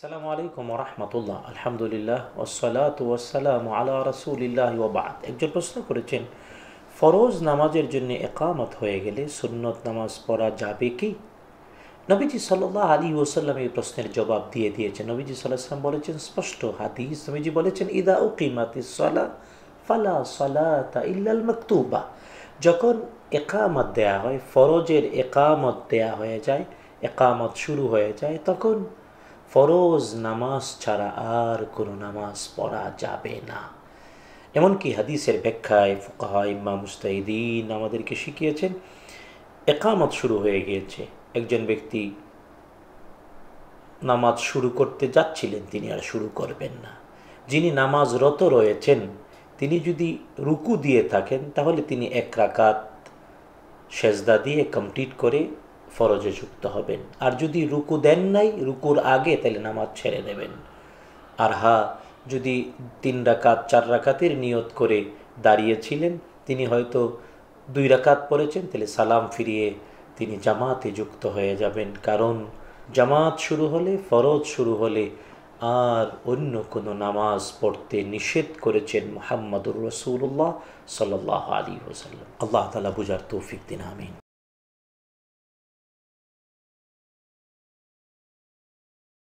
সালামু আলাইকুম রহমতুল্লাহ আলহামদুলিল্লাহ ওসালাত ওয়াসালাম আলা রসুলিল্লাহ ওবাদ একজন প্রশ্ন করেছেন ফরোজ নামাজের জন্য একামত হয়ে গেলে সুন্নত নামাজ পড়া যাবে কি নবীজি সাল্লাহ আলী ওসাল্লাম এই প্রশ্নের জবাব দিয়ে দিয়েছেন নবীজি সাল্লাহাম বলেছেন স্পষ্ট হাদিস নবীজি বলেছেন ইদা উকিমাতি সলা ফালা সলাতা ইল্লাল মকতুবা যখন একামত দেয়া হয় ফরোজের একামত দেয়া হয়ে যায় একামত শুরু হয়ে যায় তখন ফরোজ নামাজ ছাড়া আর কোনো নামাজ পড়া যাবে না এমনকি হাদিসের ব্যাখ্যায় ফুকাহা ইম্মা মুস্তাহিদিন আমাদেরকে শিখিয়েছেন একামত শুরু হয়ে গিয়েছে একজন ব্যক্তি নামাজ শুরু করতে যাচ্ছিলেন তিনি আর শুরু করবেন না যিনি নামাজরত রয়েছেন তিনি যদি রুকু দিয়ে থাকেন তাহলে তিনি এক রাকাত সেজদা দিয়ে কমপ্লিট করে ফরজে যুক্ত হবেন আর যদি রুকু দেন নাই রুকুর আগে তাহলে নামাজ ছেড়ে দেবেন আর হা যদি তিন রাকাত চার রাকাতের নিয়ত করে দাঁড়িয়েছিলেন তিনি হয়তো দুই রাকাত পড়েছেন তাহলে সালাম ফিরিয়ে তিনি জামাতে যুক্ত হয়ে যাবেন কারণ জামাত শুরু হলে ফরজ শুরু হলে আর অন্য কোনো নামাজ পড়তে নিষেধ করেছেন মোহাম্মদুর রসুল্লাহ সাল্লাহ আলী হোসাল্লাম আল্লাহ তালা বুঝার তৌফিক দিন আমিন